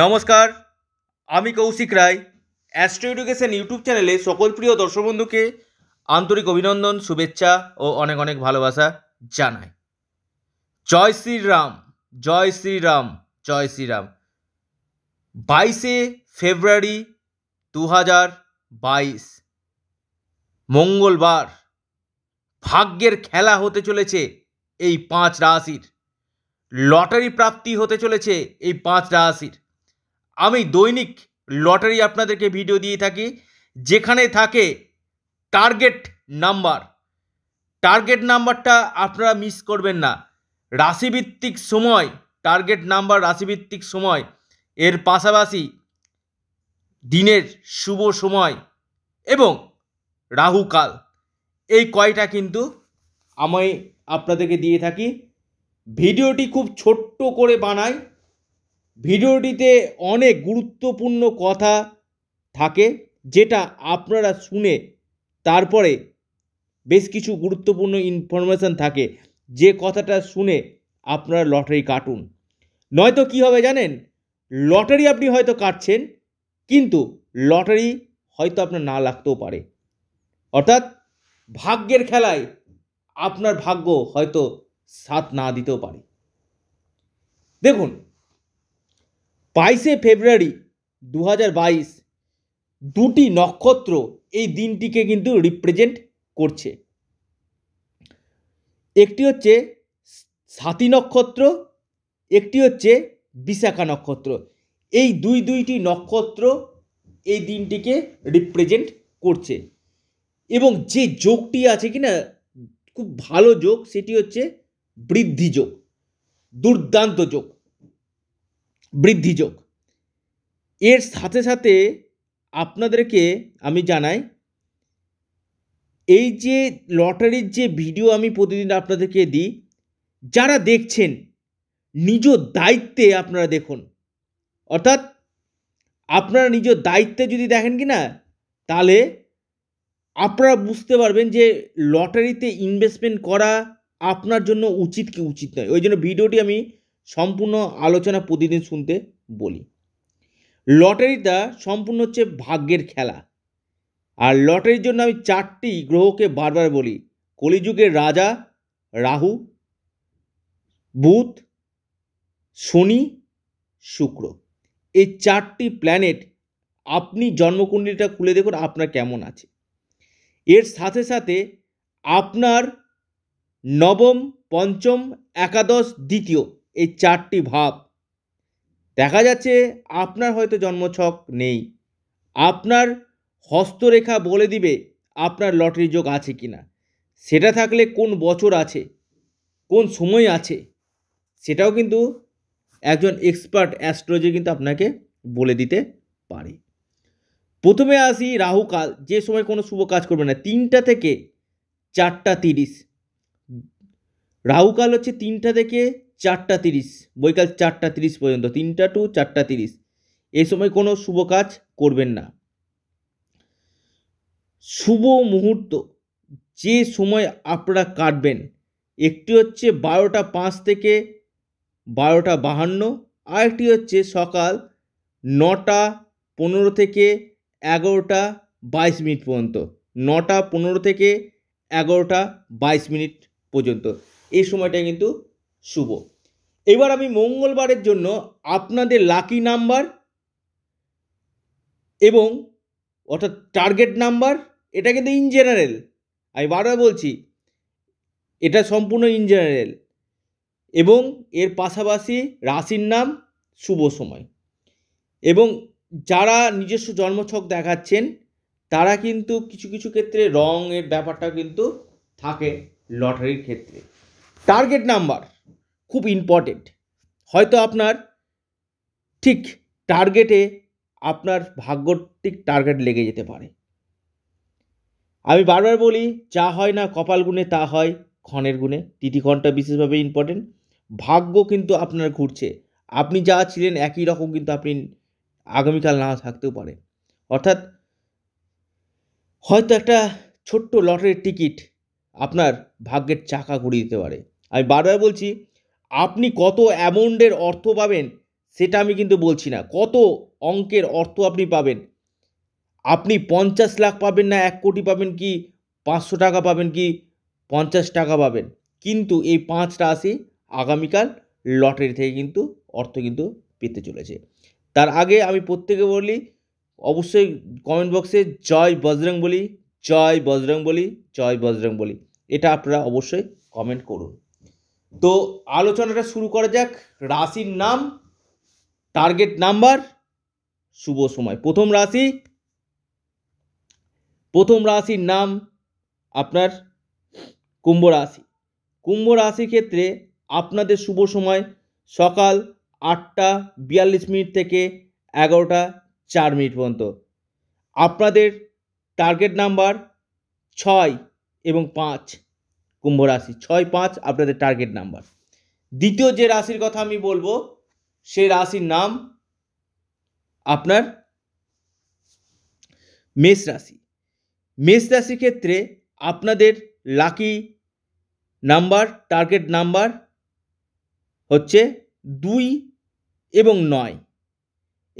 নমস্কার আমি Kaushik Roy astro education YouTube চ্যানেলে সকল প্রিয় দর্শক বন্ধুকে আন্তরিক অভিনন্দন শুভেচ্ছা ও অনেক অনেক ভালোবাসা জানাই জয় শ্রীরাম জয় শ্রীরাম জয় শ্রীরাম বাইশে ফেব্রুয়ারি দু হাজার বাইশ মঙ্গলবার ভাগ্যের খেলা হতে চলেছে এই পাঁচ রাশির লটারি প্রাপ্তি হতে চলেছে এই পাঁচ রাশির আমি দৈনিক লটারি আপনাদেরকে ভিডিও দিয়ে থাকি যেখানে থাকে টার্গেট নাম্বার টার্গেট নাম্বারটা আপনারা মিস করবেন না রাশিভিত্তিক সময় টার্গেট নাম্বার রাশিভিত্তিক সময় এর পাশাপাশি দিনের শুভ সময় এবং রাহুকাল এই কয়টা কিন্তু আমি আপনাদেরকে দিয়ে থাকি ভিডিওটি খুব ছোট্ট করে বানাই ভিডিওটিতে অনেক গুরুত্বপূর্ণ কথা থাকে যেটা আপনারা শুনে তারপরে বেশ কিছু গুরুত্বপূর্ণ ইনফরমেশান থাকে যে কথাটা শুনে আপনারা লটারি কাটুন নয়তো কি হবে জানেন লটারি আপনি হয়তো কাটছেন কিন্তু লটারি হয়তো আপনার না লাগতেও পারে অর্থাৎ ভাগ্যের খেলায় আপনার ভাগ্য হয়তো সাথ না দিতেও পারে দেখুন বাইশে ফেব্রুয়ারি দু বাইশ দুটি নক্ষত্র এই দিনটিকে কিন্তু রিপ্রেজেন্ট করছে একটি হচ্ছে সাথী নক্ষত্র একটি হচ্ছে বিশাখা নক্ষত্র এই দুই দুইটি নক্ষত্র এই দিনটিকে রিপ্রেজেন্ট করছে এবং যে যোগটি আছে কি না খুব ভালো যোগ সেটি হচ্ছে বৃদ্ধি যোগ দুর্দান্ত যোগ বৃদ্ধিযোগ এর সাথে সাথে আপনাদেরকে আমি জানাই এই যে লটারির যে ভিডিও আমি প্রতিদিন আপনাদেরকে দিই যারা দেখছেন নিজ দায়িত্বে আপনারা দেখুন অর্থাৎ আপনারা নিজ দায়িত্বে যদি দেখেন কি না তাহলে আপনারা বুঝতে পারবেন যে লটারিতে ইনভেস্টমেন্ট করা আপনার জন্য উচিত কি উচিত নয় ওই জন্য ভিডিওটি আমি সম্পূর্ণ আলোচনা প্রতিদিন শুনতে বলি লটারিটা সম্পূর্ণ হচ্ছে ভাগ্যের খেলা আর লটারির জন্য আমি চারটি গ্রহকে বারবার বলি কলিযুগের রাজা রাহু বুধ শনি শুক্র এই চারটি প্ল্যানেট আপনি জন্মকুণ্ডলিটা খুলে দেখুন আপনার কেমন আছে এর সাথে সাথে আপনার নবম পঞ্চম একাদশ দ্বিতীয় এই চারটি ভাব দেখা যাচ্ছে আপনার হয়তো জন্মছক নেই আপনার হস্তরেখা বলে দিবে আপনার লটারি যোগ আছে কি না সেটা থাকলে কোন বছর আছে কোন সময় আছে সেটাও কিন্তু একজন এক্সপার্ট অ্যাস্ট্রোলজি কিন্তু আপনাকে বলে দিতে পারে প্রথমে আসি রাহুকাল যে সময় কোনো শুভ কাজ করবে না তিনটা থেকে চারটা তিরিশ রাহুকাল হচ্ছে তিনটা থেকে চারটা তিরিশ বৈকাল চারটা তিরিশ পর্যন্ত তিনটা টু চারটা তিরিশ এ সময় কোনো শুভ কাজ করবেন না শুভ মুহূর্ত যে সময় আপনারা কাটবেন একটি হচ্ছে বারোটা পাঁচ থেকে বারোটা বাহান্ন আরেকটি হচ্ছে সকাল নটা পনেরো থেকে এগারোটা বাইশ মিনিট পর্যন্ত নটা পনেরো থেকে এগারোটা বাইশ মিনিট পর্যন্ত এই সময়টা কিন্তু শুভ এবার আমি মঙ্গলবারের জন্য আপনাদের লাকি নাম্বার এবং অর্থাৎ টার্গেট নাম্বার এটা কিন্তু ইন জেনারেল আমি বারবার বলছি এটা সম্পূর্ণ ইন জেনারেল এবং এর পাশাপাশি রাশির নাম শুভ সময় এবং যারা নিজস্ব জন্মছক দেখাচ্ছেন তারা কিন্তু কিছু কিছু ক্ষেত্রে রঙের ব্যাপারটা কিন্তু থাকে লটারির ক্ষেত্রে টার্গেট নাম্বার খুব ইম্পর্টেন্ট হয়তো আপনার ঠিক টার্গেটে আপনার ভাগ্য ঠিক টার্গেট লেগে যেতে পারে আমি বারবার বলি যা হয় না কপাল গুণে তা হয় ক্ষণের গুণে ক্ষণটা বিশেষভাবে ইম্পর্টেন্ট ভাগ্য কিন্তু আপনার ঘুরছে আপনি যা ছিলেন একই রকম কিন্তু আপনি আগামীকাল না থাকতেও পারে অর্থাৎ হয়তো একটা ছোট্ট লটারির টিকিট আপনার ভাগ্যের চাকা ঘুরিয়ে দিতে পারে আমি বারবার বলছি আপনি কত অ্যামাউন্টের অর্থ পাবেন সেটা আমি কিন্তু বলছি না কত অঙ্কের অর্থ আপনি পাবেন আপনি পঞ্চাশ লাখ পাবেন না এক কোটি পাবেন কি পাঁচশো টাকা পাবেন কি পঞ্চাশ টাকা পাবেন কিন্তু এই পাঁচটা রাশি আগামীকাল লটারি থেকে কিন্তু অর্থ কিন্তু পেতে চলেছে তার আগে আমি প্রত্যেকে বলি অবশ্যই কমেন্ট বক্সে জয় বজরং বলি জয় বজরং বলি জয় বজরং বলি এটা আপনারা অবশ্যই কমেন্ট করুন তো আলোচনাটা শুরু করা যাক রাশির নাম টার্গেট নাম্বার শুভ সময় প্রথম রাশি প্রথম রাশির নাম আপনার কুম্ভ রাশি কুম্ভ রাশির ক্ষেত্রে আপনাদের শুভ সময় সকাল আটটা বিয়াল্লিশ মিনিট থেকে এগারোটা চার মিনিট পর্যন্ত আপনাদের টার্গেট নাম্বার ছয় এবং পাঁচ কুম্ভ রাশি ছয় পাঁচ আপনাদের টার্গেট নাম্বার দ্বিতীয় যে রাশির কথা আমি বলবো সে রাশির নাম আপনার মেষ রাশি মেষ রাশির ক্ষেত্রে আপনাদের লাকি নাম্বার টার্গেট নাম্বার হচ্ছে দুই এবং নয়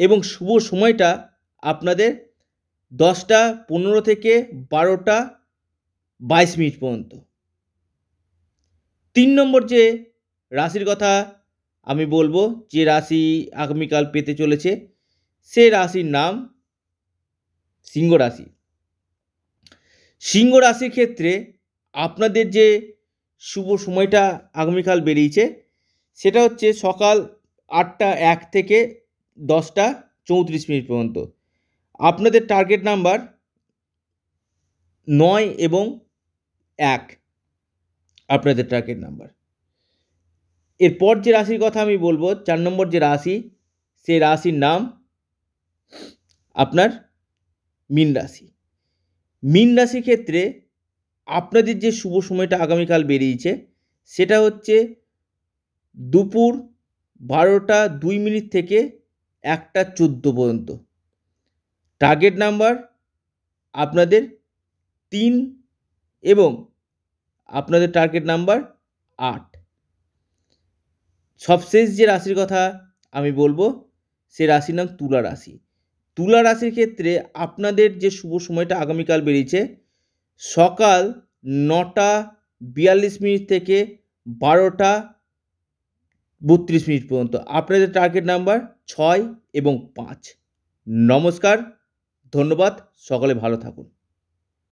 এবং শুভ সময়টা আপনাদের দশটা পনেরো থেকে বারোটা বাইশ মিনিট পর্যন্ত তিন নম্বর যে রাশির কথা আমি বলবো যে রাশি আগামীকাল পেতে চলেছে সে রাশির নাম সিংহ রাশি সিংহ রাশির ক্ষেত্রে আপনাদের যে শুভ সময়টা আগামীকাল বেরিয়েছে সেটা হচ্ছে সকাল আটটা এক থেকে দশটা চৌত্রিশ মিনিট পর্যন্ত আপনাদের টার্গেট নাম্বার নয় এবং এক আপনাদের ট্রাকের নাম্বার এরপর যে রাশির কথা আমি বলবো চার নম্বর যে রাশি সে রাশির নাম আপনার মীন রাশি মীন রাশির ক্ষেত্রে আপনাদের যে শুভ সময়টা আগামীকাল বেরিয়েছে সেটা হচ্ছে দুপুর বারোটা দুই মিনিট থেকে একটা চোদ্দো পর্যন্ত টার্গেট নাম্বার আপনাদের তিন এবং আপনাদের টার্গেট নাম্বার আট সবশেষ যে রাশির কথা আমি বলবো সে রাশির নাম তুলা রাশি তুলা রাশির ক্ষেত্রে আপনাদের যে শুভ সময়টা আগামীকাল বেরিয়েছে সকাল নটা বিয়াল্লিশ মিনিট থেকে বারোটা বত্রিশ মিনিট পর্যন্ত আপনাদের টার্গেট নাম্বার ছয় এবং পাঁচ নমস্কার ধন্যবাদ সকলে ভালো থাকুন